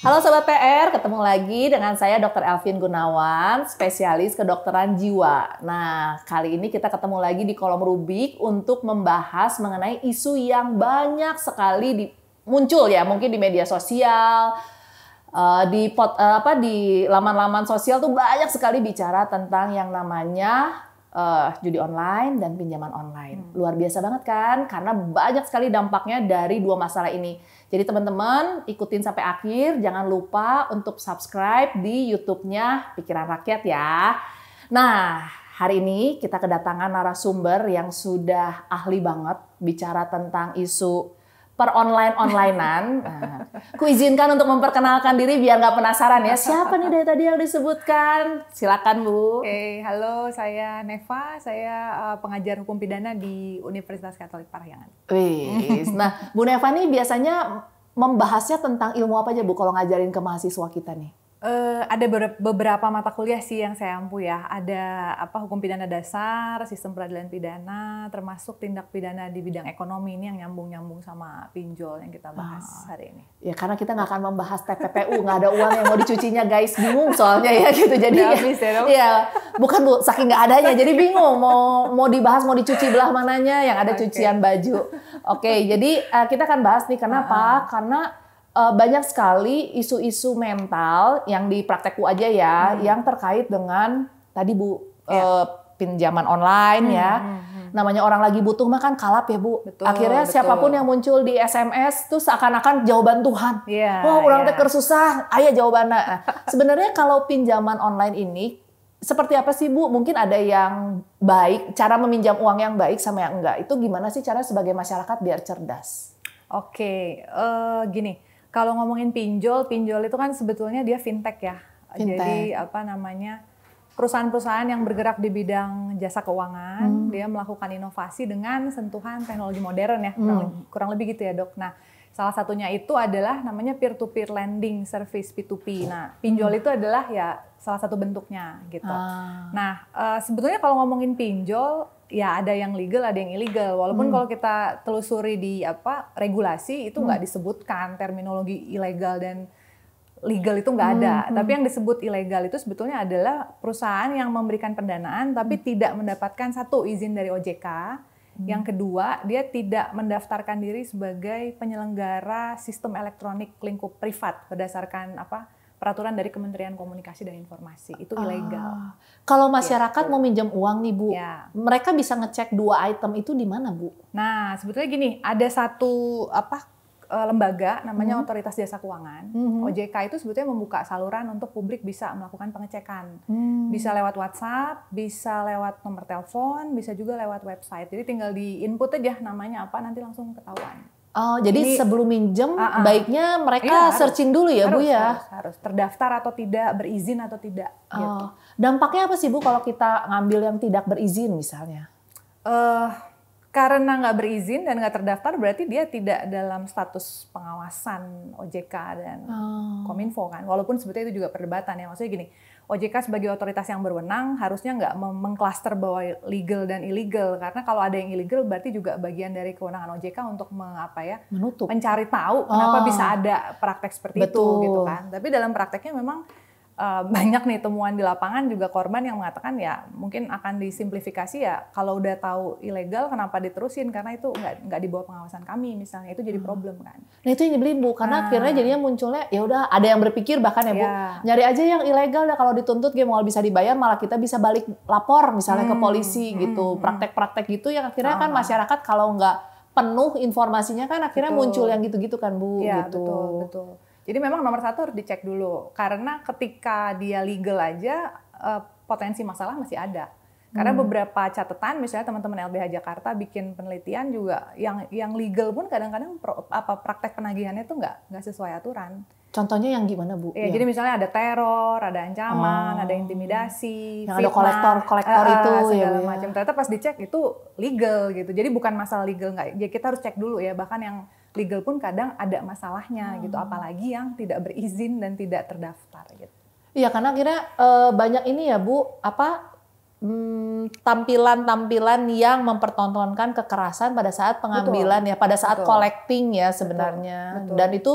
Halo Sobat PR, ketemu lagi dengan saya Dr. Elvin Gunawan, spesialis kedokteran jiwa. Nah, kali ini kita ketemu lagi di kolom Rubik untuk membahas mengenai isu yang banyak sekali di, muncul ya, mungkin di media sosial, eh, di pot, eh, apa di laman-laman sosial tuh banyak sekali bicara tentang yang namanya uh, judi online dan pinjaman online. Hmm. Luar biasa banget kan? Karena banyak sekali dampaknya dari dua masalah ini. Jadi teman-teman ikutin sampai akhir, jangan lupa untuk subscribe di YouTube-nya Pikiran Rakyat ya. Nah, hari ini kita kedatangan narasumber yang sudah ahli banget bicara tentang isu per online onlinean. Nah, ku untuk memperkenalkan diri biar nggak penasaran ya. Siapa nih dari tadi yang disebutkan? Silakan Bu. Oke, okay, halo saya Neva, saya uh, pengajar hukum pidana di Universitas Katolik Parahyangan. Wih, nah Bu Neva nih biasanya membahasnya tentang ilmu apa aja Bu kalau ngajarin ke mahasiswa kita nih? Eh, ada beberapa mata kuliah sih yang saya ampuh ya. Ada apa hukum pidana dasar, sistem peradilan pidana, termasuk tindak pidana di bidang ekonomi ini yang nyambung-nyambung sama pinjol yang kita bahas oh. hari ini. Ya karena kita nggak akan membahas TPPU, nggak ada uang yang mau dicucinya guys, bingung soalnya ya gitu. Jadi ya, ya, bukan bu, saking nggak adanya, jadi bingung mau mau dibahas mau dicuci belah mananya, yang ada okay. cucian baju. Oke, okay, jadi uh, kita akan bahas nih kenapa? Uh -uh. Karena uh, banyak sekali isu-isu mental yang di praktekku aja ya, hmm. yang terkait dengan tadi Bu yeah. Ya. uh, pinjaman online hmm. ya. Hmm, hmm, hmm. Namanya orang lagi butuh mah kan kalap ya Bu. Betul, Akhirnya betul. siapapun yang muncul di SMS tuh seakan-akan jawaban Tuhan. Yeah, iya, oh orang yeah. teker susah, ayah jawabannya. Nah, sebenarnya kalau pinjaman online ini seperti apa sih Bu? Mungkin ada yang baik, cara meminjam uang yang baik sama yang enggak. Itu gimana sih cara sebagai masyarakat biar cerdas? Oke, okay, uh, eh, gini kalau ngomongin pinjol, pinjol itu kan sebetulnya dia fintech ya. Fintech. Jadi apa namanya perusahaan-perusahaan yang bergerak di bidang jasa keuangan, hmm. dia melakukan inovasi dengan sentuhan teknologi modern ya, hmm. kurang lebih gitu ya dok. Nah Salah satunya itu adalah namanya peer-to-peer lending service P2P. Nah, pinjol hmm. itu adalah ya salah satu bentuknya gitu. Ah. Nah, eh, sebetulnya kalau ngomongin pinjol, ya ada yang legal, ada yang ilegal. Walaupun hmm. kalau kita telusuri di apa regulasi itu nggak hmm. disebutkan terminologi ilegal dan legal itu nggak ada. Hmm. hmm. Tapi yang disebut ilegal itu sebetulnya adalah perusahaan yang memberikan pendanaan tapi hmm. tidak mendapatkan satu izin dari OJK yang hmm. kedua, dia tidak mendaftarkan diri sebagai penyelenggara sistem elektronik lingkup privat berdasarkan apa? peraturan dari Kementerian Komunikasi dan Informasi itu ah, ilegal. Kalau masyarakat ya. mau minjam uang nih Bu, ya. mereka bisa ngecek dua item itu di mana Bu? Nah sebetulnya gini, ada satu apa uh, lembaga namanya hmm. Otoritas Jasa Keuangan. Hmm. OJK itu sebetulnya membuka saluran untuk publik bisa melakukan pengecekan. Hmm. Bisa lewat WhatsApp, bisa lewat nomor telepon, bisa juga lewat website. Jadi tinggal di input aja namanya apa nanti langsung ketahuan. Oh, jadi, jadi sebelum minjem uh -uh. baiknya mereka iya, searching harus, dulu ya, harus, Bu ya. Harus, harus terdaftar atau tidak, berizin atau tidak oh. gitu. Dampaknya apa sih, Bu, kalau kita ngambil yang tidak berizin misalnya? uh, karena nggak berizin dan nggak terdaftar berarti dia tidak dalam status pengawasan OJK dan oh. Kominfo kan. Walaupun sebetulnya itu juga perdebatan ya. Maksudnya gini, OJK sebagai otoritas yang berwenang harusnya nggak mengklaster bahwa legal dan illegal karena kalau ada yang illegal berarti juga bagian dari kewenangan OJK untuk mengapa ya menutup mencari tahu kenapa oh. bisa ada praktek seperti Betul. itu gitu kan. Tapi dalam prakteknya memang Eh, banyak nih temuan di lapangan juga korban yang mengatakan ya mungkin akan disimplifikasi ya kalau udah tahu ilegal kenapa diterusin karena itu nggak nggak di pengawasan kami misalnya itu jadi hmm. problem kan. Nah itu yang dibeli bu karena nah. akhirnya jadinya munculnya ya udah ada yang berpikir bahkan ya bu ya. nyari aja yang ilegal ya kalau dituntut game mau bisa dibayar malah kita bisa balik lapor misalnya hmm. ke polisi hmm. gitu hmm. praktek-praktek gitu yang akhirnya oh. kan masyarakat kalau nggak penuh informasinya kan akhirnya betul. muncul yang gitu-gitu kan bu ya, gitu. Betul betul. Jadi memang nomor satu harus dicek dulu karena ketika dia legal aja eh, potensi masalah masih ada. Karena hmm. beberapa catatan misalnya teman-teman LBH Jakarta bikin penelitian juga yang yang legal pun kadang-kadang apa praktek penagihannya tuh nggak nggak sesuai aturan. Contohnya yang gimana bu? Ya, ya. Jadi misalnya ada teror, ada ancaman, oh. ada intimidasi, yang fitnah, ada kolektor kolektor uh, itu ya, segala ya, macam. Ternyata pas dicek itu legal gitu. Jadi bukan masalah legal nggak. Ya kita harus cek dulu ya. Bahkan yang legal pun kadang ada masalahnya hmm. gitu apalagi yang tidak berizin dan tidak terdaftar gitu. Iya karena kira e, eh, banyak ini ya Bu apa hmm, tampilan-tampilan hmm, yang mempertontonkan kekerasan pada saat pengambilan Betul. ya pada saat Betul. collecting ya sebenarnya Betul. Betul. dan itu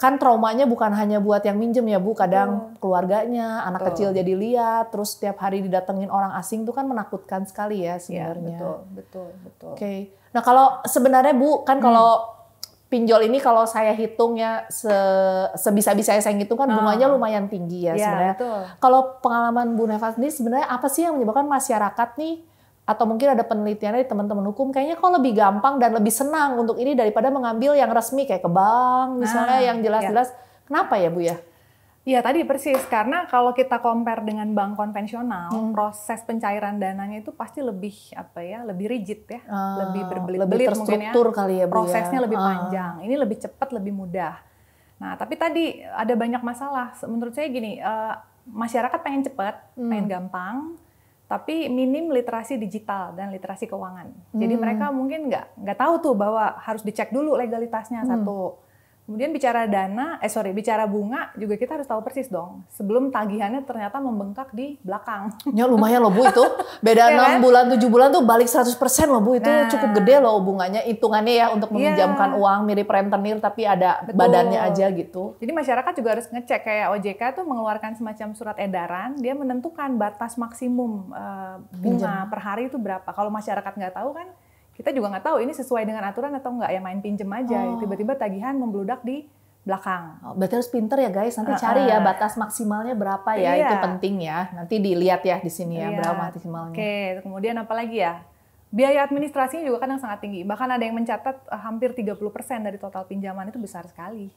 kan traumanya bukan hanya buat yang minjem ya Bu, kadang Betul. keluarganya, anak betul. kecil jadi lihat, terus setiap hari didatengin orang asing itu kan menakutkan sekali ya iya, sebenarnya. Ya, betul, betul, betul. Oke. Okay. Nah, kalau sebenarnya Bu kan hmm. kalau pinjol ini kalau saya hitung ya se sebisa-bisa saya hitung kan bunganya ah. lumayan tinggi ya, ya sebenarnya. Kalau pengalaman Bu Neva ini sebenarnya apa sih yang menyebabkan masyarakat nih atau mungkin ada penelitiannya di teman-teman hukum kayaknya kok lebih gampang dan lebih senang untuk ini daripada mengambil yang resmi kayak ke bank misalnya ah, yang jelas-jelas. Ya. Kenapa ya Bu ya? Iya tadi persis karena kalau kita compare dengan bank konvensional hmm. proses pencairan dananya itu pasti lebih apa ya lebih rigid ya ah, lebih berbelit-belit mungkin ya kali ya, ya. prosesnya ya. lebih ah. panjang ini lebih cepat lebih mudah nah tapi tadi ada banyak masalah menurut saya gini uh, masyarakat pengen cepat hmm. pengen gampang tapi minim literasi digital dan literasi keuangan jadi hmm. mereka mungkin nggak nggak tahu tuh bahwa harus dicek dulu legalitasnya hmm. satu Kemudian bicara dana, eh sorry, bicara bunga juga kita harus tahu persis dong. Sebelum tagihannya ternyata membengkak di belakang. Ya lumayan loh Bu itu. Beda iya enam 6 kan? bulan, 7 bulan tuh balik 100% loh Bu. Itu nah, cukup gede loh bunganya. Hitungannya ya untuk iya. meminjamkan yeah. uang mirip rentenir tapi ada Betul. badannya aja gitu. Jadi masyarakat juga harus ngecek kayak OJK tuh mengeluarkan semacam surat edaran. Dia menentukan batas maksimum uh, bunga Pinjam. per hari itu berapa. Kalau masyarakat nggak tahu kan kita juga nggak tahu ini sesuai dengan aturan atau nggak ya main pinjem aja tiba oh. tiba-tiba tagihan membludak di belakang. Oh, berarti harus pinter ya guys, nanti uh, cari ya batas maksimalnya berapa ya, iya. itu penting ya. Nanti dilihat ya di sini ya iya. berapa maksimalnya. Oke, okay. kemudian apa lagi ya? Biaya administrasinya juga kadang sangat tinggi. Bahkan ada yang mencatat eh, hampir 30% dari total pinjaman itu besar sekali.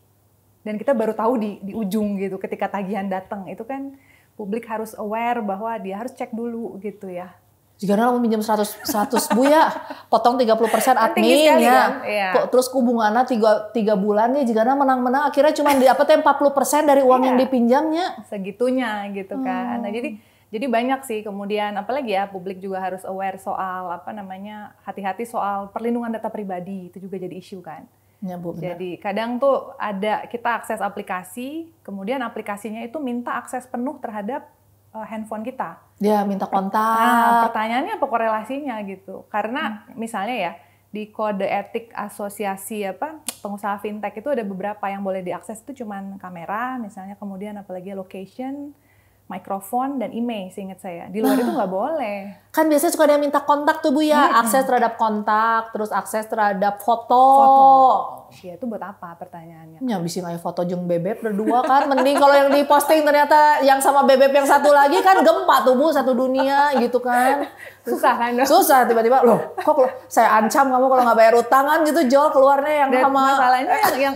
Dan kita baru tahu di di ujung gitu ketika tagihan datang. Itu kan publik harus aware bahwa dia harus cek dulu gitu ya jika Nala mau pinjam 100, 100 bu ya, potong 30 persen kan admin ya. Kan? Iya. Terus hubungannya tiga, tiga bulan ya, jika Nala menang-menang akhirnya cuma dapatnya 40 persen dari uang iya. yang dipinjamnya. Segitunya gitu kan. Nah hmm. jadi jadi banyak sih kemudian apalagi ya publik juga harus aware soal apa namanya hati-hati soal perlindungan data pribadi itu juga jadi isu kan. Ya, Bu, benar. Jadi kadang tuh ada kita akses aplikasi, kemudian aplikasinya itu minta akses penuh terhadap uh, handphone kita. Ya, minta kontak. Nah, pertanyaannya apa korelasinya gitu? Karena hmm. misalnya ya di kode etik asosiasi apa pengusaha fintech itu ada beberapa yang boleh diakses itu cuman kamera misalnya kemudian apalagi location mikrofon dan email seingat saya. Di luar nah, itu nggak boleh. Kan biasanya suka ada yang minta kontak tuh Bu ya, hmm. akses terhadap kontak, terus akses terhadap foto. Foto. Iya itu buat apa pertanyaannya? Ya, bisa aja foto jeng bebek berdua kan, mending kalau yang diposting ternyata yang sama bebek yang satu lagi kan gempa tuh Bu, satu dunia gitu kan. Susah kan Susah tiba-tiba loh, kok saya ancam kamu kalau nggak bayar utangan gitu jual keluarnya yang sama. Masalahnya yang, yang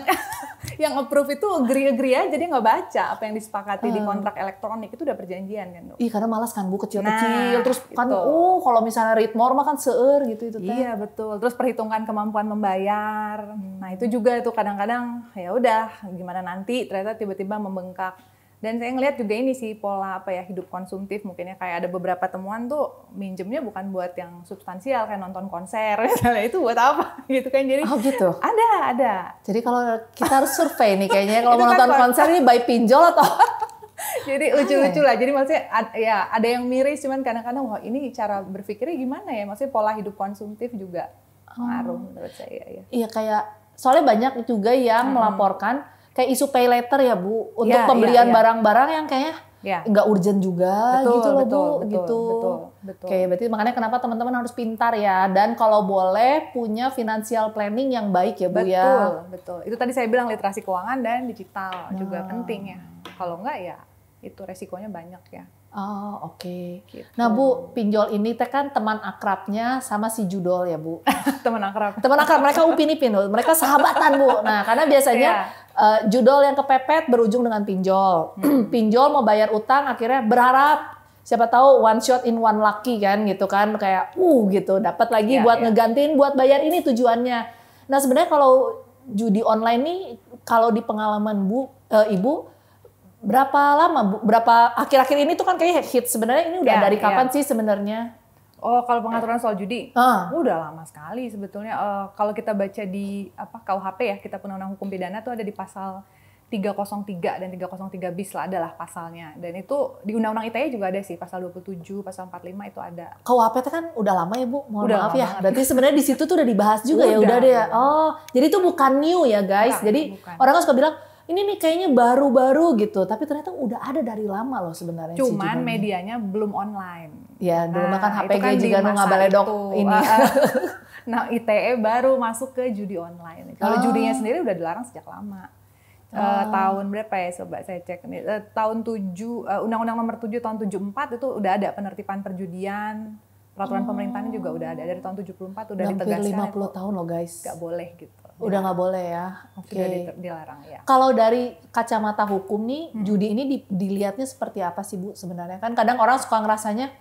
yang approve itu agree-agree aja jadi nggak baca apa yang disepakati uh, di hmm. kontrak elektronik itu udah perjanjian kan dok. Iya karena malas kan bu kecil-kecil nah, terus kan, gitu. kan oh kalau misalnya read more mah kan seer gitu itu Iya betul. Terus perhitungkan kemampuan membayar. Nah itu juga tuh kadang-kadang ya udah gimana nanti ternyata tiba-tiba membengkak dan saya ngelihat juga ini sih pola apa ya hidup konsumtif mungkinnya kayak ada beberapa temuan tuh minjemnya bukan buat yang substansial kayak nonton konser misalnya itu buat apa gitu kan jadi oh gitu ada ada jadi kalau kita harus survei nih kayaknya kalau mau kan nonton konser ini by pinjol atau jadi lucu-lucu ya? lah. Jadi maksudnya ya ada yang miris cuman kadang-kadang wah ini cara berpikirnya gimana ya? Maksudnya pola hidup konsumtif juga pengaruh oh. menurut saya ya. Iya kayak soalnya banyak juga yang hmm. melaporkan kayak isu pay later ya Bu untuk ya, pembelian iya. barang-barang ya, ya. yang kayaknya ya. urgent juga betul, gitu loh betul, Bu betul, gitu. Betul, betul. berarti makanya kenapa teman-teman harus pintar ya dan kalau boleh punya financial planning yang baik ya Bu ya. betul, ya. Betul, Itu tadi saya bilang literasi keuangan dan digital nah. juga penting ya. Kalau nggak ya itu resikonya banyak ya. Oh oke. Okay. Gitu. Nah Bu, pinjol ini teh kan teman akrabnya sama si Judol ya Bu. teman akrab. Teman akrab mereka upin ipin, mereka sahabatan Bu. Nah karena biasanya yeah. Uh, eh, judol yang kepepet berujung dengan pinjol. Hmm. pinjol mau bayar utang akhirnya berharap siapa tahu one shot in one lucky kan gitu kan kayak uh gitu dapat lagi yeah, buat yeah. ngegantiin buat bayar ini tujuannya. Nah sebenarnya kalau judi online nih kalau di pengalaman bu uh, ibu berapa lama bu, berapa akhir-akhir ini tuh kan kayak hit sebenarnya ini udah yeah, dari iya. kapan yeah. sih sebenarnya? Oh, kalau pengaturan soal judi, uh. udah lama sekali sebetulnya. Uh, kalau kita baca di apa KUHP ya, kita Undang-Undang Hukum Pidana tuh ada di pasal 303 dan 303 bis lah adalah pasalnya. Dan itu di Undang-Undang ITE juga ada sih pasal 27, pasal 45 itu ada. KUHP itu kan udah lama ya, Bu. Mohon udah maaf lama. ya. Berarti sebenarnya di situ tuh udah dibahas juga udah, ya, udah deh. Ya. Oh, jadi itu bukan new ya, guys. jadi bukan. orang kan suka bilang ini nih kayaknya baru-baru gitu, tapi ternyata udah ada dari lama loh sebenarnya. Cuman si medianya belum online. Ya, dulu nah, makan HPG ah, kan juga boleh ngabaledok ini. Ah, ah. nah, ITE baru masuk ke judi online. Kalau oh. judinya sendiri udah dilarang sejak lama. Oh. Uh, tahun berapa ya coba saya cek nih. Uh, tahun tujuh, uh, Undang-Undang Nomor tujuh tahun tujuh empat itu udah ada penertiban perjudian. Peraturan oh. pemerintahnya juga udah ada dari tahun tujuh puluh empat udah Hampir ditegaskan. lima puluh tahun loh guys. Gak boleh gitu. Udah ya. nggak boleh ya. Oke. Okay. dilarang ya. Kalau dari kacamata hukum nih, hmm. judi ini di, dilihatnya seperti apa sih Bu sebenarnya? Kan kadang orang suka ngerasanya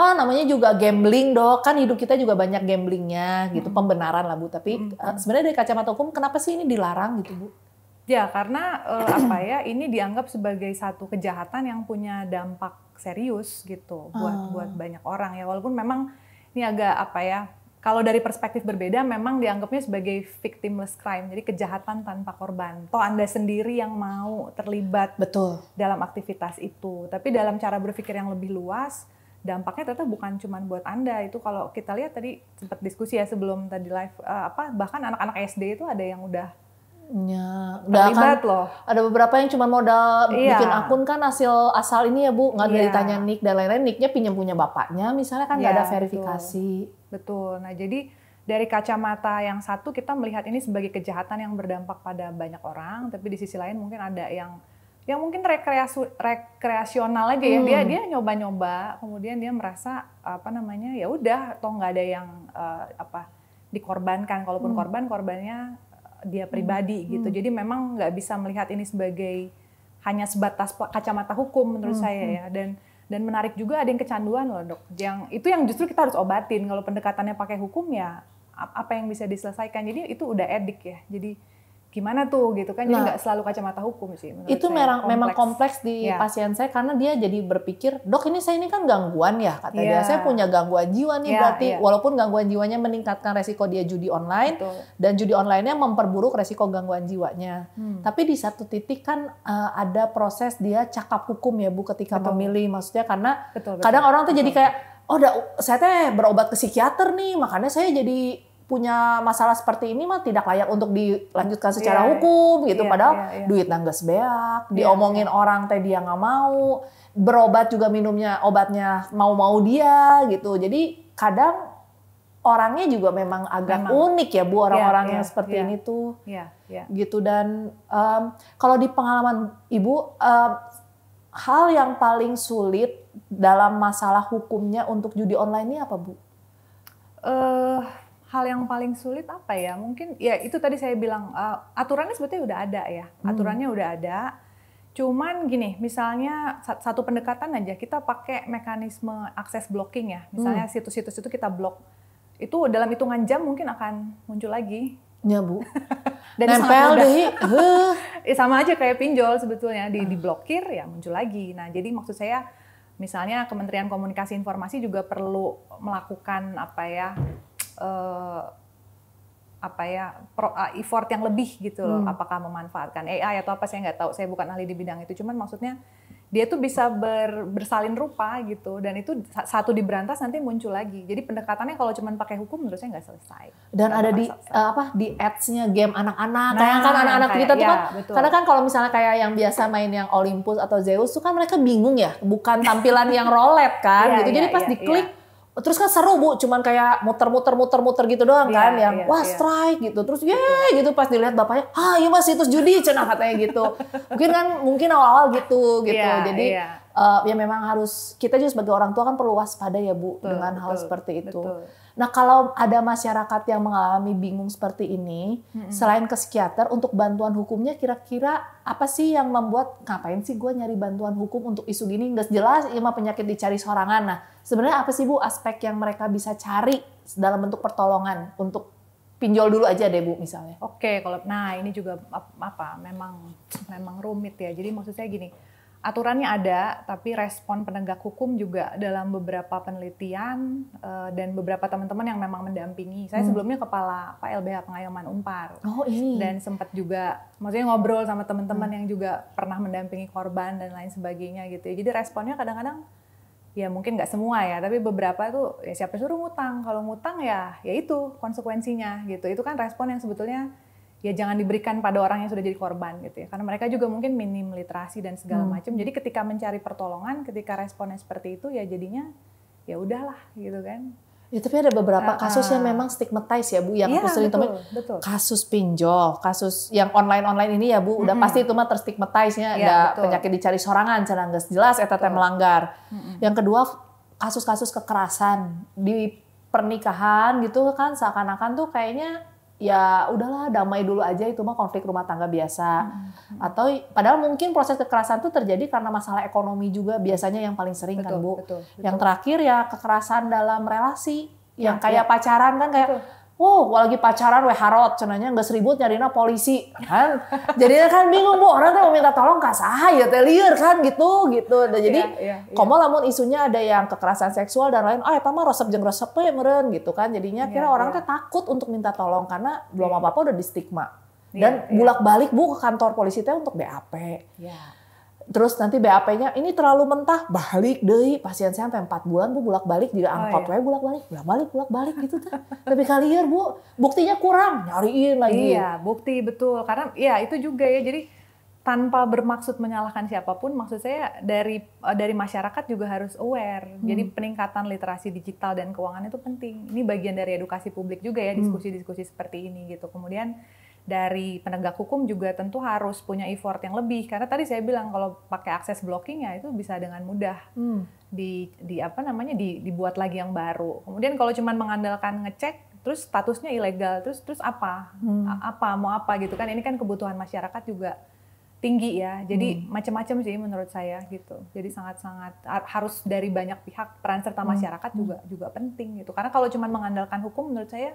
Oh namanya juga gambling dok, kan hidup kita juga banyak gamblingnya gitu, hmm. pembenaran lah Bu. Tapi hmm. Eh, hmm. sebenarnya dari kacamata hukum kenapa sih ini dilarang gitu Bu? Ya karena uh, apa ya, ini dianggap sebagai satu kejahatan yang punya dampak serius gitu buat hmm. buat banyak orang ya. Walaupun memang ini agak apa ya, kalau dari perspektif berbeda memang dianggapnya sebagai victimless crime, jadi kejahatan tanpa korban. Toh Anda sendiri yang mau terlibat betul dalam aktivitas itu. Tapi dalam cara berpikir yang lebih luas, dampaknya ternyata bukan cuma buat anda itu kalau kita lihat tadi sempat diskusi ya sebelum tadi live uh, apa bahkan anak-anak SD itu ada yang udah Ya, udah terlibat loh. Ada beberapa yang cuma modal iya. bikin akun kan hasil asal ini ya bu, nggak ada iya. ditanya nick dan lain-lain. Nicknya pinjam punya bapaknya, misalnya kan nggak iya, ada verifikasi. Betul. betul. Nah jadi dari kacamata yang satu kita melihat ini sebagai kejahatan yang berdampak pada banyak orang, tapi di sisi lain mungkin ada yang Ya mungkin rekreasi rekreasional aja ya. Hmm. Dia dia nyoba-nyoba, kemudian dia merasa apa namanya? ya udah toh nggak ada yang uh, apa dikorbankan. Kalaupun hmm. korban, korbannya eh, dia hmm. pribadi gitu. hmm. gitu. Jadi memang nggak bisa melihat ini sebagai hanya sebatas kacamata hukum menurut hmm. saya ya hmm. dan dan menarik juga ada yang kecanduan loh dok yang itu yang justru kita harus obatin kalau pendekatannya pakai hukum ya apa yang bisa diselesaikan jadi itu udah edik ya jadi gimana tuh gitu kan jadi nah. nggak selalu kacamata hukum sih itu saya, memang kompleks. memang kompleks di ya. pasien saya karena dia jadi berpikir dok ini saya ini kan gangguan ya kata ya. dia saya punya gangguan jiwa nih ya, berarti ya. walaupun gangguan jiwanya meningkatkan resiko dia judi online Betul. dan judi onlinenya memperburuk resiko gangguan jiwanya hmm. tapi di satu titik kan uh, ada proses dia cakap hukum ya bu ketika betul. memilih maksudnya karena betul, betul. kadang orang tuh betul. jadi kayak oh udah saya teh berobat ke psikiater nih makanya saya jadi punya masalah seperti ini mah tidak layak untuk dilanjutkan secara yeah, hukum gitu yeah, padahal yeah, yeah. duit nangges beak yeah, diomongin yeah. orang teh dia nggak mau berobat juga minumnya obatnya mau-mau dia gitu jadi kadang orangnya juga memang agak memang. unik ya bu iya, orang-orang yeah, yeah, yang seperti yeah, ini tuh yeah, yeah. gitu dan um, kalau di pengalaman ibu um, hal yang paling sulit dalam masalah hukumnya untuk judi online ini apa bu? Uh, hal yang paling sulit apa ya? Mungkin ya itu tadi saya bilang uh, aturannya sebetulnya udah ada ya, hmm. aturannya hmm. udah ada. Cuman gini, misalnya satu pendekatan aja kita pakai mekanisme akses blocking ya. Misalnya hmm. situs-situs hmm. itu kita blok. Itu dalam hitungan jam mungkin akan muncul lagi. Ya bu. Dan Nempel deh. ya, sama aja kayak pinjol sebetulnya di diblokir ya muncul lagi. Nah jadi maksud saya misalnya Kementerian Komunikasi Informasi juga perlu melakukan apa ya uh, apa ya pro, uh, effort yang lebih gitu loh. Hmm. Apakah memanfaatkan AI atau apa saya nggak tahu. Saya bukan ahli di bidang itu. Cuman maksudnya dia tuh bisa ber, bersalin rupa gitu dan itu satu diberantas nanti muncul lagi jadi pendekatannya kalau cuma pakai hukum menurut saya nggak selesai dan ada di selesai. Eh, apa di ads-nya game anak-anak nah, kan anak-anak kita tuh kan, ya, kan betul. karena kan kalau misalnya kayak yang biasa main yang Olympus atau Zeus tuh kan mereka bingung ya bukan tampilan yang rolet kan ya, gitu jadi ya, pas iya, diklik iya terus kan seru bu cuman kayak muter-muter muter-muter gitu doang yeah, kan yang yeah, wah yeah. strike gitu terus ya gitu pas dilihat bapaknya ah iya mas itu judi cenah katanya gitu mungkin kan mungkin awal-awal gitu gitu yeah, jadi yeah. Iya. Uh, ya memang harus kita juga sebagai orang tua kan perlu waspada ya bu betul, dengan hal betul, seperti itu betul. Nah, kalau ada masyarakat yang mengalami bingung seperti ini, -hmm. selain ke psikiater, untuk bantuan hukumnya kira-kira apa sih yang membuat ngapain sih gue nyari bantuan hukum untuk isu gini? Nggak jelas, ya mah penyakit dicari sorangan. Nah, sebenarnya apa sih Bu aspek yang mereka bisa cari dalam bentuk pertolongan untuk pinjol dulu aja deh Bu misalnya. Oke, kalau nah ini juga apa memang memang rumit ya. Jadi maksud saya gini, aturannya ada, tapi respon penegak hukum juga dalam beberapa penelitian uh, dan beberapa teman-teman yang memang mendampingi. Saya hmm. sebelumnya kepala pak LBH Pengayoman Umpar. Oh, ini. Dan sempat juga maksudnya ngobrol sama teman-teman hmm. yang juga pernah mendampingi korban dan lain sebagainya gitu. ya. Jadi responnya kadang-kadang ya mungkin nggak semua ya, tapi beberapa itu ya siapa suruh ngutang. Kalau ngutang ya ya itu konsekuensinya gitu. Itu kan respon yang sebetulnya ya jangan diberikan pada orang yang sudah jadi korban gitu ya karena mereka juga mungkin minim literasi dan segala hmm. macam jadi ketika mencari pertolongan ketika responnya seperti itu ya jadinya ya udahlah gitu kan Ya, tapi ada beberapa ah, kasus yang ah. memang stigmatize ya Bu yang iya, aku sering Kasus pinjol, kasus yang online-online ini ya Bu, udah pasti itu mah terstigmatize-nya ya, ada betul. penyakit dicari sorangan, cara nggak jelas etat melanggar. -hmm. Yang kedua, kasus-kasus kekerasan di pernikahan gitu kan seakan-akan tuh kayaknya ya udahlah damai dulu aja itu mah konflik rumah tangga biasa hmm. atau padahal mungkin proses kekerasan itu terjadi karena masalah ekonomi juga biasanya yang paling sering kan, betul, kan bu betul, betul. yang terakhir ya kekerasan dalam relasi ya, yang kayak ya. pacaran kan kayak betul Oh, gua lagi pacaran weh harot, cenanya nggak seribut nyarina polisi kan. Jadinya kan bingung bu, orang tuh kan mau minta tolong kak saha ya teh kan gitu gitu. Dan nah, iya, jadi yeah, yeah, yeah. komo lamun isunya ada yang kekerasan seksual dan lain, oh ya, mah resep jeng resep ya meren gitu kan. Jadinya iya, kira yeah, orang yeah. teh takut untuk minta tolong karena belum iya. apa-apa udah di stigma. Dan bulak-balik bu ke kantor polisi teh untuk BAP. Yeah terus nanti BAP-nya ini terlalu mentah balik deh pasien saya sampai empat bulan bu bulak balik di oh, angkot oh, iya. bolak balik bulak balik bulak balik gitu tuh kan. lebih kalian bu buktinya kurang nyariin lagi iya bukti betul karena ya itu juga ya jadi tanpa bermaksud menyalahkan siapapun, maksud saya dari eh, dari masyarakat juga harus aware. Hmm. Jadi peningkatan literasi digital dan keuangan itu penting. Ini bagian dari edukasi publik juga ya hmm. diskusi-diskusi seperti ini gitu. Kemudian dari penegak hukum juga tentu harus punya effort yang lebih karena tadi saya bilang kalau pakai akses blocking ya itu bisa dengan mudah hmm. di, di apa namanya di, dibuat lagi yang baru kemudian kalau cuma mengandalkan ngecek terus statusnya ilegal terus terus apa hmm. apa mau apa gitu kan ini kan kebutuhan masyarakat juga tinggi ya jadi hmm. macam-macam sih menurut saya gitu jadi sangat-sangat harus dari banyak pihak peran serta hmm. masyarakat hmm. juga juga penting gitu karena kalau cuma mengandalkan hukum menurut saya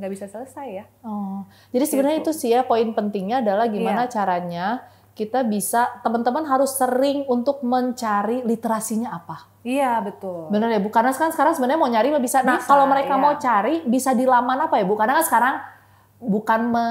nggak bisa selesai ya. Oh, jadi sebenarnya gitu. itu sih ya poin pentingnya adalah iya. gimana yeah. caranya kita bisa teman-teman harus sering untuk mencari literasinya apa. Iya betul. Benar ya bu, karena sekarang sekarang sebenarnya mau nyari bisa. bisa nah kalau mereka iya. mau cari bisa di laman apa ya bu? Karena kan sekarang bukan me,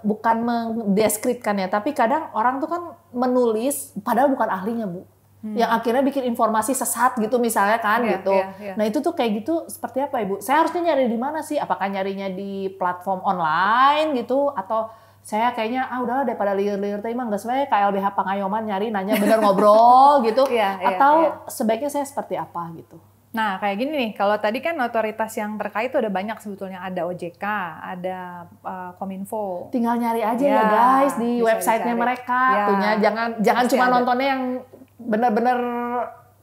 bukan mendeskripsikan ya, tapi kadang orang tuh kan menulis padahal bukan ahlinya bu. Hmm. yang akhirnya bikin informasi sesat gitu misalnya kan yeah, gitu. Yeah, yeah. Nah itu tuh kayak gitu seperti apa ibu? Saya harusnya nyari di mana sih? Apakah nyarinya di platform online gitu atau saya kayaknya ah udahlah daripada liur-liur tadi emang gak sesuai ya, KLBH Pangayoman nyari nanya bener ngobrol gitu yeah, yeah, atau yeah. sebaiknya saya seperti apa gitu. Nah, kayak gini nih, kalau tadi kan otoritas yang terkait itu ada banyak sebetulnya, ada OJK, ada uh, Kominfo. Tinggal nyari aja ya, ya guys di website-nya mereka, Yeah, Tuhnya. jangan jangan cuma nontonnya yang benar-benar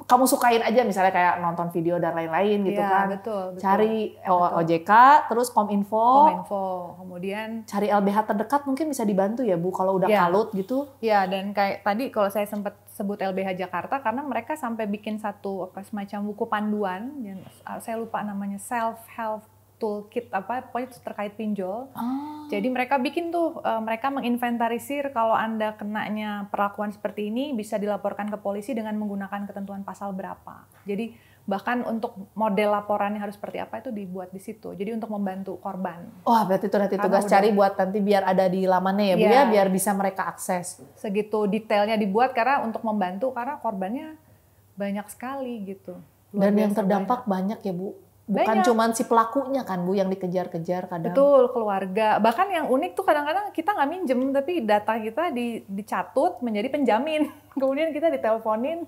kamu sukain aja misalnya kayak nonton video dan lain-lain gitu ya, kan. Betul, betul. Cari eh, betul. OJK, terus Kominfo. Kominfo. Kemudian cari LBH terdekat mungkin bisa dibantu ya Bu kalau udah ya. kalut gitu. Iya, dan kayak tadi kalau saya sempat sebut LBH Jakarta karena mereka sampai bikin satu apa semacam buku panduan yang ah, saya lupa namanya self health toolkit apa pokoknya terkait pinjol. Oh. Jadi mereka bikin tuh eh, mereka menginventarisir kalau Anda kenanya perlakuan seperti ini bisa dilaporkan ke polisi dengan menggunakan ketentuan pasal berapa. Jadi bahkan untuk model laporannya harus seperti apa itu dibuat di situ. Jadi untuk membantu korban. Wah, oh, berarti itu nanti tugas cari buat nanti biar ada di lamannya ya, Bu ya, iya. biar bisa mereka akses. Segitu detailnya dibuat karena untuk membantu karena korbannya banyak sekali gitu. Dan yang terdampak banyak. banyak ya, Bu bukan Banyak. cuman si pelakunya kan bu yang dikejar-kejar kadang betul keluarga bahkan yang unik tuh kadang-kadang kita nggak minjem tapi data kita di, dicatut menjadi penjamin kemudian kita diteleponin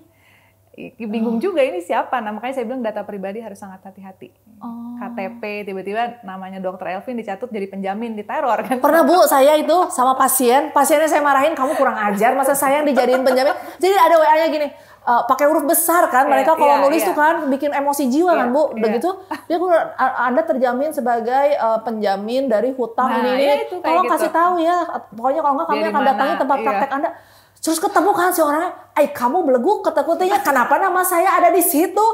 bingung oh. juga ini siapa nah makanya saya bilang data pribadi harus sangat hati-hati oh. KTP tiba-tiba namanya dokter Elvin dicatut jadi penjamin di teror kan pernah bu saya itu sama pasien pasiennya saya marahin kamu kurang ajar masa saya yang dijadiin penjamin jadi ada WA-nya gini uh, pakai huruf besar kan iya, mereka kalau yeah, nulis yeah. tuh kan bikin emosi jiwa yeah, kan iya, bu iya. begitu yeah. gitu dia anda terjamin sebagai uh, penjamin dari hutang nah, ini ini ya kalau gitu. kasih tahu ya pokoknya kalau nggak kami akan datangi tempat yeah. praktek anda terus ketemu kan si orangnya eh kamu belegu ketakutnya kenapa nama saya ada di situ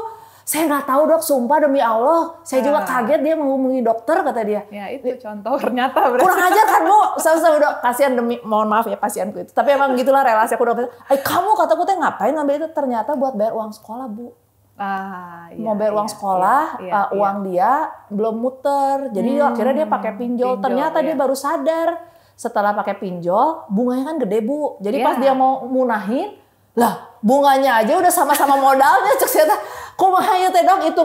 saya nggak tahu dok, sumpah demi Allah, saya juga ya. kaget dia menghubungi dokter kata dia. Ya itu contoh ya. ternyata. Berarti. Kurang ajar kan bu, sama-sama dok, kasihan demi, mohon maaf ya pasienku itu. Tapi emang gitulah relasi aku dokter. Eh kamu kataku teh ngapain ngambil itu? Ternyata buat bayar uang sekolah bu. Ah, iya, mau bayar iya, uang sekolah, iya, iya, uh, uang iya. dia belum muter, jadi hmm, akhirnya dia pakai pinjol. pinjol ternyata iya. dia baru sadar setelah pakai pinjol, bunganya kan gede bu. Jadi yeah. pas dia mau munahin, lah, bunganya aja udah sama-sama modalnya cek siapa kok mahanya teh dok itu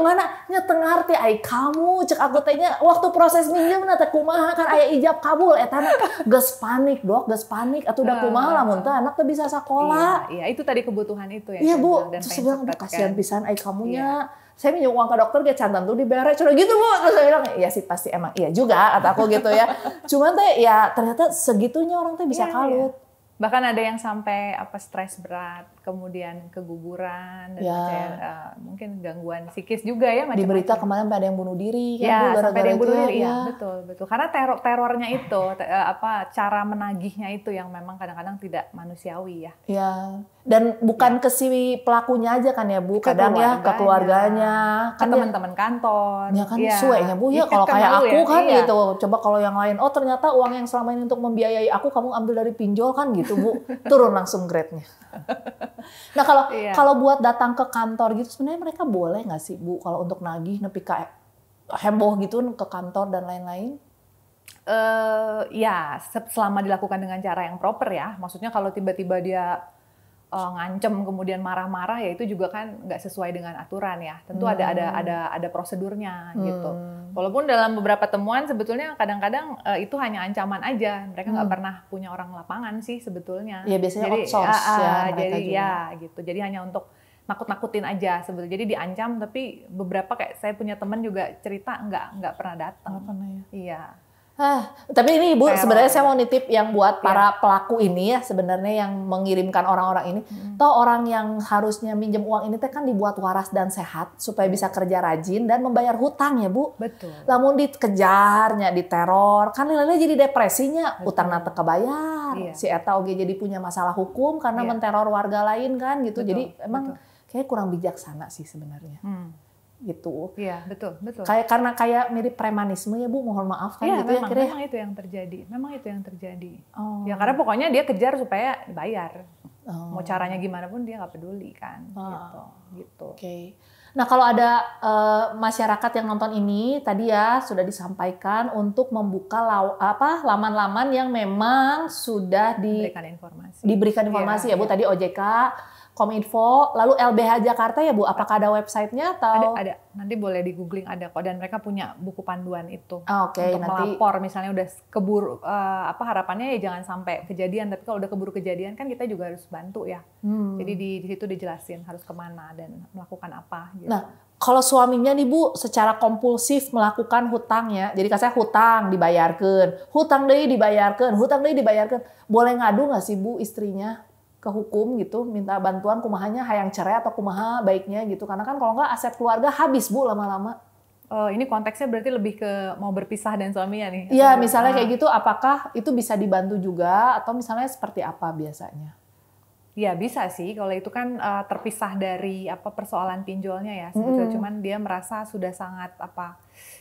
nya tengah arti ai kamu cek aku tanya waktu proses minjem nanti kumaha kan ayah ijab kabul eh tanah gas panik dok gas panik atau udah ah. kumaha lah muntah anak tuh bisa sekolah iya, iya itu tadi kebutuhan itu ya iya bu terus saya bilang kasihan pisan ai kamunya iya saya minjem uang ke dokter dia cantan tuh dibere cuma gitu bu terus saya bilang ya sih pasti emang iya juga kata aku gitu ya cuman teh ya ternyata segitunya orang tuh bisa iya, iya. kalut Bahkan ada yang sampai apa stres berat kemudian keguguran dan ya. percaya, uh, mungkin gangguan psikis juga ya macam-macam. Di berita kemarin ada yang bunuh diri kan ya, gara-gara ada yang bunuh ya? diri ya. ya betul betul karena teror terornya itu te eh, apa cara menagihnya itu yang memang kadang-kadang tidak manusiawi ya. Ya dan bukan ya. ke si pelakunya aja kan ya Bu kadang ya ke keluarganya ke kan teman-teman kantor. Ya kan ya. suenya Bu ya, ya kalau kan kayak aku ya. kan iya. gitu coba kalau yang lain oh ternyata uang yang selama ini untuk membiayai aku kamu ambil dari pinjol kan gitu Bu turun langsung grade-nya. Nah kalau iya. kalau buat datang ke kantor gitu sebenarnya mereka boleh nggak sih Bu kalau untuk nagih nepi ke heboh gitu ke kantor dan lain-lain? Uh, ya selama dilakukan dengan cara yang proper ya. Maksudnya kalau tiba-tiba dia uh, ngancem kemudian marah-marah ya itu juga kan nggak sesuai dengan aturan ya. Tentu hmm. ada ada ada ada prosedurnya gitu. hmm. gitu. Walaupun dalam beberapa temuan sebetulnya kadang-kadang uh, itu hanya ancaman aja. Mereka nggak hmm. pernah punya orang lapangan sih sebetulnya. ya biasanya jadi, outsource ya, ah, ya. Jadi juga. ya gitu. Jadi hanya untuk nakut-nakutin aja sebetulnya. Jadi diancam tapi beberapa kayak saya punya teman juga cerita nggak nggak pernah datang. Ya. Iya. Ah, tapi ini Ibu sebenarnya saya mau nitip yang buat iya. para pelaku ini ya sebenarnya yang mengirimkan orang-orang ini. Hmm. Toh orang yang harusnya minjem uang ini teh kan dibuat waras dan sehat supaya iya. bisa kerja rajin dan membayar hutang ya, Bu. Betul. Lamun dikejarnya, diteror, kan lila jadi depresinya, hutangna teu kebayar. Yeah. Si eta oge jadi punya masalah hukum karena yeah. menteror warga lain kan gitu. Betul. Jadi emang Betul. kayaknya kurang bijaksana sih sebenarnya. Hmm gitu. Iya, betul, betul. Kayak karena kayak mirip premanisme ya Bu, mohon maaf kan iya, gitu ya, memang, ya Iya memang itu yang terjadi. Memang itu yang terjadi. Oh. Ya karena pokoknya dia kejar supaya bayar. Oh. Mau caranya gimana pun dia nggak peduli kan, oh. gitu. Gitu. Oke. Okay. Nah, kalau ada uh, masyarakat yang nonton ini tadi ya sudah disampaikan untuk membuka law, apa laman-laman yang memang sudah di, diberikan informasi. Diberikan iya, informasi ya, ya Bu ya. tadi OJK Kominfo, lalu LBH Jakarta ya Bu, apakah ada websitenya atau? Ada, ada. Nanti boleh di googling ada kok dan mereka punya buku panduan itu. Ah, oke, okay, untuk nanti... melapor misalnya udah keburu uh, apa harapannya ya jangan sampai kejadian, tapi kalau udah keburu kejadian kan kita juga harus bantu ya. Hmm. Jadi di, di situ dijelasin harus kemana dan melakukan apa. Gitu. Nah, kalau suaminya nih Bu secara kompulsif melakukan hutang ya, jadi kasih hutang dibayarkan, hutang deh dibayarkan, hutang deh dibayarkan, boleh ngadu nggak sih Bu istrinya? ke hukum gitu minta bantuan kumahanya hayang cerai atau kumaha baiknya gitu karena kan kalau nggak aset keluarga habis bu lama-lama Oh, ini konteksnya berarti lebih ke mau berpisah dan suaminya nih? Iya, misalnya kayak gitu. Apakah itu bisa dibantu juga atau misalnya seperti apa biasanya? Ya bisa sih, kalau itu kan uh, terpisah dari apa persoalan pinjolnya ya. Sebetulnya mm. cuman dia merasa sudah sangat apa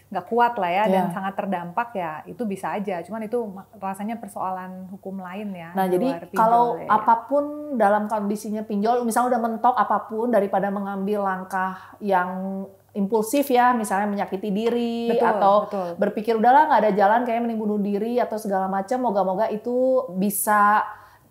nggak kuat lah ya yeah. dan iya. sangat terdampak ya itu bisa aja. Cuman itu rasanya persoalan hukum lain ya. Nah jadi pinjol, kalau ya. apapun dalam kondisinya pinjol, misalnya udah mentok apapun daripada mengambil langkah yang impulsif ya, misalnya menyakiti diri betul, atau betul. berpikir udahlah nggak ada jalan kayak mending diri atau segala macam, moga-moga itu bisa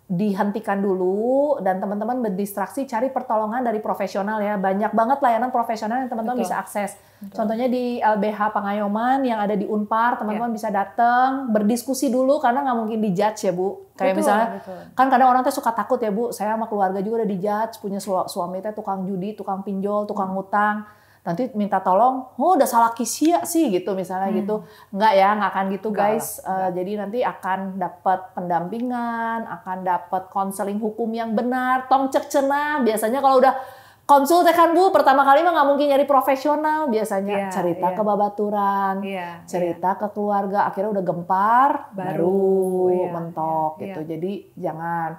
dihentikan dulu dan teman-teman berdistraksi cari pertolongan dari profesional ya banyak banget layanan profesional yang teman-teman bisa akses Betul. contohnya di LBH Pangayoman yang ada di Unpar teman-teman yeah. bisa datang berdiskusi dulu karena nggak mungkin dijudge ya bu kayak betul, misalnya betul. kan kadang orang tuh suka takut ya bu saya sama keluarga juga udah dijudge punya suami teh tukang judi tukang pinjol tukang hmm. utang nanti minta tolong oh udah salah kisia sih gitu misalnya hmm. gitu nggak ya nggak akan gitu Enggak guys enggak. Eh, uh, jadi nanti akan dapat pendampingan akan dapat konseling hukum yang benar tong cek cena, biasanya kalau udah konsul tekan bu pertama kali mah nggak mungkin nyari profesional biasanya yeah, cerita yeah. ke babaturan yeah, iya. cerita yeah. ke keluarga akhirnya udah gempar baru, baru yeah, mentok yeah, gitu yeah. jadi jangan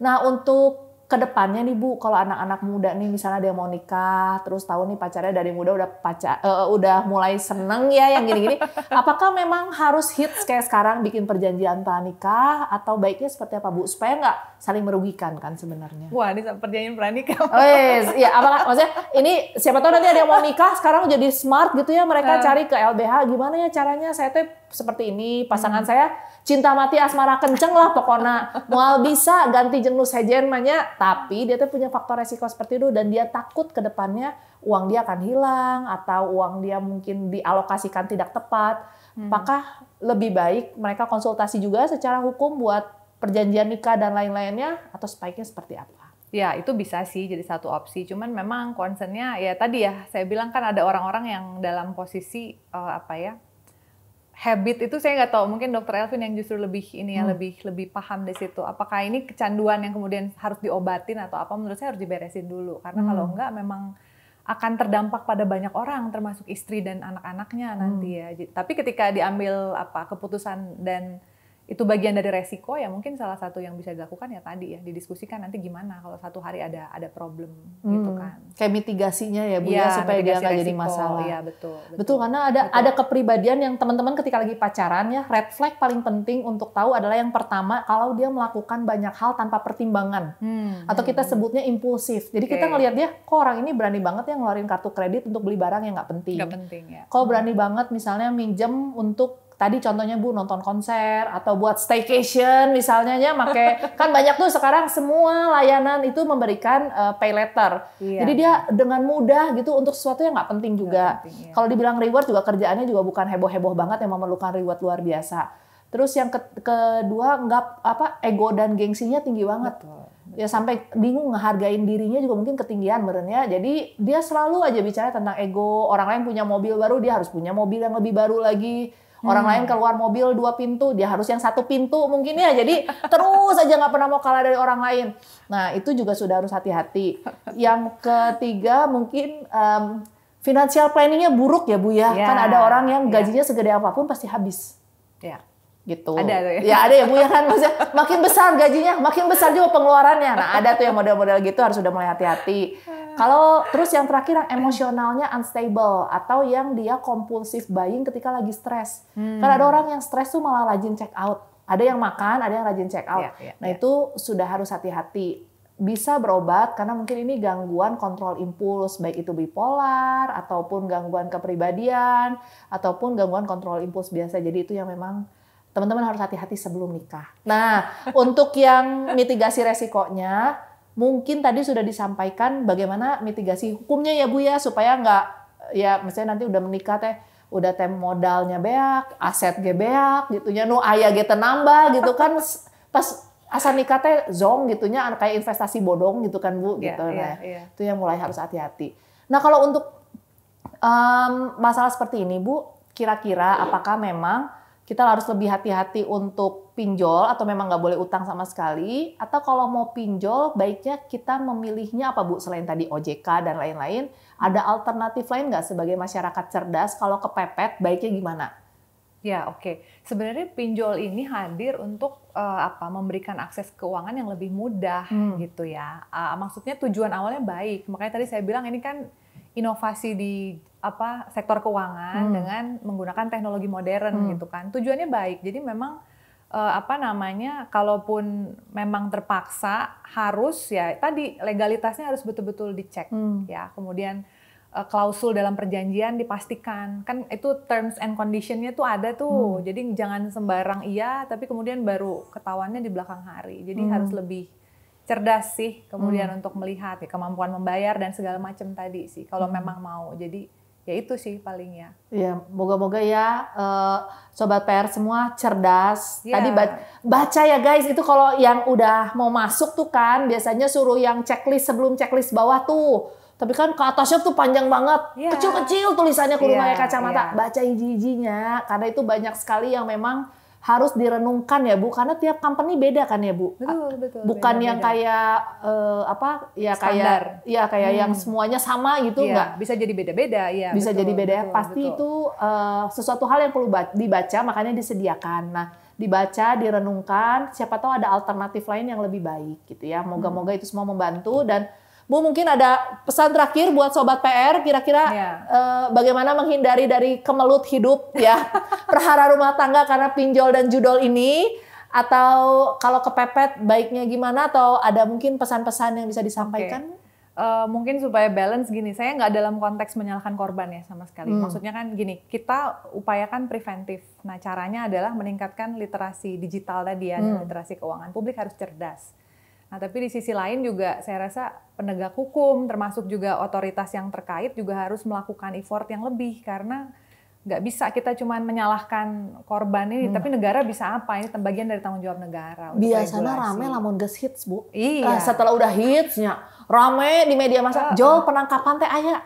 nah untuk kedepannya nih Bu, kalau anak-anak muda nih misalnya dia mau nikah, terus tahu nih pacarnya dari muda udah pacar, uh, eh, udah mulai seneng ya yang gini-gini. Apakah memang harus hits kayak sekarang bikin perjanjian pra nikah atau baiknya seperti apa Bu supaya nggak saling merugikan kan sebenarnya? Wah ini perjanjian nikah Oh yes. ya apakah maksudnya ini siapa tahu nanti ada yang mau nikah sekarang jadi smart gitu ya mereka uh. cari ke LBH gimana ya caranya saya tuh seperti ini pasangan hmm. saya cinta mati asmara kenceng lah pokoknya mau bisa ganti jenis sejen tapi dia tuh punya faktor resiko seperti itu dan dia takut ke depannya uang dia akan hilang atau uang dia mungkin dialokasikan tidak tepat hmm. maka lebih baik mereka konsultasi juga secara hukum buat perjanjian nikah dan lain-lainnya atau sebaiknya seperti apa Ya itu bisa sih jadi satu opsi. Cuman memang concernnya ya tadi ya saya bilang kan ada orang-orang yang dalam posisi uh, apa ya habit itu saya nggak tahu mungkin dokter Elvin yang justru lebih ini ya hmm. lebih lebih paham di situ apakah ini kecanduan yang kemudian harus diobatin atau apa menurut saya harus diberesin dulu karena hmm. kalau enggak memang akan terdampak pada banyak orang termasuk istri dan anak-anaknya hmm. nanti ya tapi ketika diambil apa keputusan dan itu bagian dari resiko ya mungkin salah satu yang bisa dilakukan ya tadi ya didiskusikan nanti gimana kalau satu hari ada ada problem hmm. gitu kan kayak mitigasinya ya bu ya, ya supaya dia nggak jadi masalah ya betul betul, betul karena ada betul. ada kepribadian yang teman-teman ketika lagi pacaran ya red flag paling penting untuk tahu adalah yang pertama kalau dia melakukan banyak hal tanpa pertimbangan hmm. atau kita hmm. sebutnya impulsif jadi okay. kita ngelihat dia kok orang ini berani banget ya ngeluarin kartu kredit untuk beli barang yang nggak penting nggak penting ya kok berani hmm. banget misalnya minjem untuk tadi contohnya Bu nonton konser atau buat staycation misalnya ya make kan banyak tuh sekarang semua layanan itu memberikan uh, pay letter. Iya. Jadi dia dengan mudah gitu untuk sesuatu yang nggak penting juga. iya. Kalau dibilang reward juga kerjaannya juga bukan heboh-heboh banget yang memerlukan reward luar biasa. Terus yang ke kedua nggak apa ego dan gengsinya tinggi banget. Betul. Ya sampai bingung ngehargain dirinya juga mungkin ketinggian merenya. Jadi dia selalu aja bicara tentang ego, orang lain punya mobil baru dia harus punya mobil yang lebih baru lagi Orang hmm. lain keluar mobil dua pintu, dia harus yang satu pintu mungkin ya. Jadi terus aja nggak pernah mau kalah dari orang lain. Nah itu juga sudah harus hati-hati. Yang ketiga mungkin um, financial planningnya buruk ya Bu ya. ya. Kan ada orang yang ya. gajinya ya. segede apapun pasti habis. Ya gitu. Ada ada ya. Ya ada ya Bu ya kan maksudnya makin besar gajinya, makin besar juga pengeluarannya. Nah, ada tuh yang model-model gitu harus sudah mulai hati-hati. Kalau terus yang terakhir yang emosionalnya unstable atau yang dia kompulsif buying ketika lagi stres. Hmm. Karena ada orang yang stres tuh malah rajin check out. Ada yang makan, ada yang rajin check out. Yeah, yeah, nah, yeah. itu sudah harus hati-hati bisa berobat karena mungkin ini gangguan kontrol impuls baik itu bipolar ataupun gangguan kepribadian ataupun gangguan kontrol impuls biasa jadi itu yang memang teman-teman harus hati-hati sebelum nikah. Nah, untuk yang mitigasi resikonya Mungkin tadi sudah disampaikan bagaimana mitigasi hukumnya ya Bu ya supaya nggak ya misalnya nanti udah menikah teh udah tem modalnya beak, aset ge beak gitu ya, nu ayah ge nambah gitu kan pas asal nikah teh zong gitunya anu, kayak investasi bodong gitu kan Bu gitu yeah, nah. Yeah, yeah. Itu yang mulai harus hati-hati. Nah, kalau untuk um, masalah seperti ini Bu, kira-kira apakah memang kita harus lebih hati-hati untuk pinjol atau memang nggak boleh utang sama sekali? Atau kalau mau pinjol baiknya kita memilihnya apa Bu selain tadi OJK dan lain-lain? Ada alternatif lain nggak sebagai masyarakat cerdas kalau kepepet baiknya gimana? Ya oke, okay. sebenarnya pinjol ini hadir untuk uh, apa? Memberikan akses keuangan yang lebih mudah hmm. gitu ya. Uh, maksudnya tujuan awalnya baik, makanya tadi saya bilang ini kan inovasi di apa sektor keuangan hmm. dengan menggunakan teknologi modern hmm. gitu kan. Tujuannya baik. Jadi memang uh, apa namanya kalaupun memang terpaksa harus ya tadi legalitasnya harus betul-betul dicek hmm. ya. Kemudian uh, klausul dalam perjanjian dipastikan. Kan itu terms and conditionnya tuh ada tuh. Hmm. Jadi jangan sembarang iya tapi kemudian baru ketahuannya di belakang hari. Jadi hmm. harus lebih cerdas sih kemudian hmm. untuk melihat ya, kemampuan membayar dan segala macam tadi sih kalau hmm. memang mau. Jadi ya itu sih paling ya. Iya, moga-moga ya uh, sobat PR semua cerdas. Ya. Tadi baca, baca ya guys, itu kalau yang udah mau masuk tuh kan biasanya suruh yang checklist sebelum checklist bawah tuh. Tapi kan ke atasnya tuh panjang banget, iya. kecil-kecil ya. tulisannya kudu iya, kayak kacamata. Ya. Baca hiji-hijinya karena itu banyak sekali yang memang harus direnungkan ya Bu karena tiap company beda kan ya Bu. Betul betul. Bukan beda, yang beda. kayak uh, apa ya Standar. kayak ya kayak hmm. yang semuanya sama gitu ya, enggak. Bisa jadi beda-beda ya. Bisa betul, jadi beda ya. betul, Pasti betul. itu uh, sesuatu hal yang perlu dibaca makanya disediakan. Nah, dibaca, direnungkan, siapa tahu ada alternatif lain yang lebih baik gitu ya. Moga-moga hmm. itu semua membantu dan Bu mungkin ada pesan terakhir buat sobat PR kira-kira yeah. Iya. uh, bagaimana menghindari dari kemelut hidup ya perhara rumah tangga karena pinjol dan judol ini atau kalau kepepet baiknya gimana atau ada mungkin pesan-pesan yang bisa disampaikan? Okay. Uh, eh, mungkin supaya balance gini, saya nggak dalam konteks menyalahkan korban ya sama sekali. Hmm. Maksudnya kan gini, kita upayakan preventif. Nah caranya adalah meningkatkan literasi digital tadi ya, hmm. literasi keuangan publik harus cerdas Nah, tapi di sisi lain juga saya rasa penegak hukum termasuk juga otoritas yang terkait juga harus melakukan effort yang lebih karena nggak bisa kita cuma menyalahkan korban ini, hmm. tapi negara bisa apa? Ini bagian dari tanggung jawab negara. Biasanya rame lamun ges hits, Bu. Iya. Nah, setelah udah hitsnya, rame di media masa, uh, Jol penangkapan teh ayah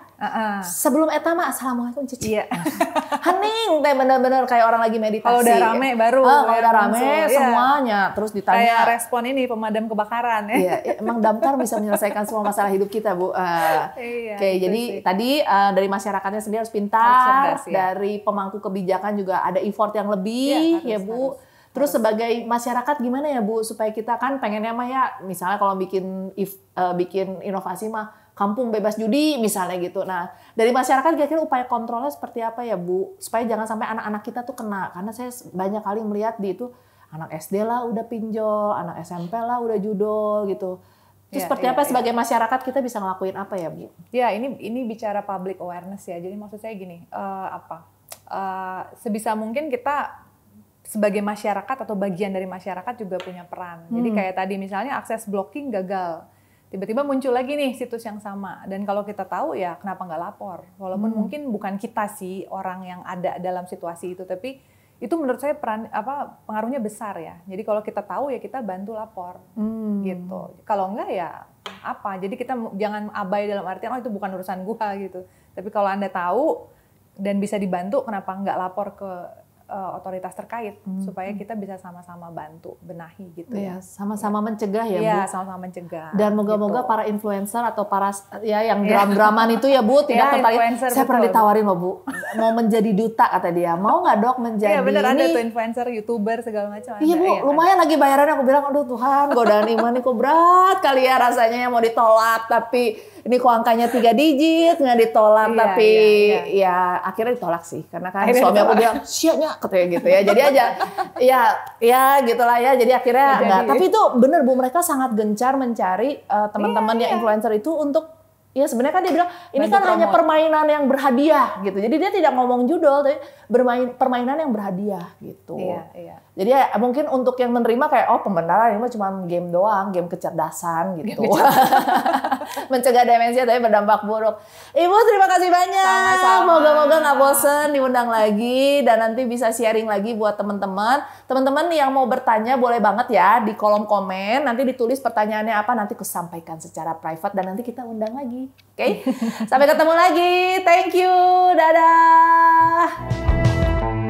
Sebelum Etama assalamualaikum cici. Iya. Hening teh bener-bener kayak orang lagi meditasi. Kalau udah rame baru. Oh, kalau udah rame langsung, iya. semuanya iya. terus ditanya. Kayak respon ini pemadam kebakaran ya. Iya, iya, emang damkar bisa menyelesaikan semua masalah hidup kita, Bu. Uh, iya. Oke, okay, jadi sih. tadi uh, dari masyarakatnya sendiri harus pintar, harus ya. dari pemangku kebijakan juga ada effort yang lebih iya, harus, ya, Bu. Harus. Terus sebagai masyarakat gimana ya Bu supaya kita kan pengennya mah ya misalnya kalau bikin if, uh, bikin inovasi mah kampung bebas judi misalnya gitu. Nah, dari masyarakat kira-kira upaya kontrolnya seperti apa ya Bu? Supaya jangan sampai anak-anak kita tuh kena. Karena saya banyak kali melihat di itu anak SD lah udah pinjol, anak SMP lah udah judol gitu. Itu ya, seperti ya, apa ya. sebagai masyarakat kita bisa ngelakuin apa ya Bu? Ya, ini ini bicara public awareness ya. Jadi maksud saya gini, uh, apa? Uh, sebisa mungkin kita sebagai masyarakat atau bagian dari masyarakat juga punya peran. Hmm. Jadi kayak tadi misalnya akses blocking gagal tiba-tiba muncul lagi nih situs yang sama dan kalau kita tahu ya kenapa nggak lapor walaupun hmm. mungkin bukan kita sih orang yang ada dalam situasi itu tapi itu menurut saya peran apa pengaruhnya besar ya jadi kalau kita tahu ya kita bantu lapor hmm. gitu kalau enggak ya apa jadi kita jangan abai dalam artian oh itu bukan urusan gua gitu tapi kalau anda tahu dan bisa dibantu kenapa nggak lapor ke uh, otoritas terkait hmm. supaya hmm. kita bisa sama-sama bantu benahi gitu iya, ya. Sama-sama ya. mencegah ya, ya Bu. sama-sama mencegah. Dan moga-moga gitu. para influencer atau para ya yang iya. dram-draman itu ya Bu tidak ya, tertarik. Saya betul. pernah ditawarin loh Bu, mau menjadi duta kata dia. Mau nggak Dok menjadi iya, bener, ini? ada tuh influencer, YouTuber segala macam. Iya Bu, ya, lumayan ada. lagi bayarannya aku bilang aduh Tuhan, godaan iman kok berat kali ya rasanya yang mau ditolak tapi ini kok angkanya tiga digit nggak ditolak iya, tapi iya, iya. ya akhirnya ditolak sih karena kan akhirnya suami ditolak. aku bilang siapnya katanya gitu ya. Jadi aja ya ya gitulah ya. Jadi akhirnya enggak. Tapi itu bener Bu mereka sangat gencar mencari uh, teman-teman yeah, yang iya. influencer itu untuk Ya sebenarnya kan dia bilang ini Bantu kan promo. hanya permainan yang berhadiah gitu. Jadi dia tidak ngomong judul tapi bermain permainan yang berhadiah gitu. Iya, iya. Jadi ya, mungkin untuk yang menerima kayak oh pembenaran ini cuma game doang, game kecerdasan gitu. Game kecerdasan. Mencegah demensia tapi berdampak buruk. Ibu terima kasih banyak. Moga-moga nggak bosen diundang lagi dan nanti bisa sharing lagi buat teman-teman. Teman-teman yang mau bertanya boleh banget ya di kolom komen. Nanti ditulis pertanyaannya apa nanti kusampaikan secara private dan nanti kita undang lagi. Oke? Okay? Sampai ketemu lagi. Thank you. Dadah.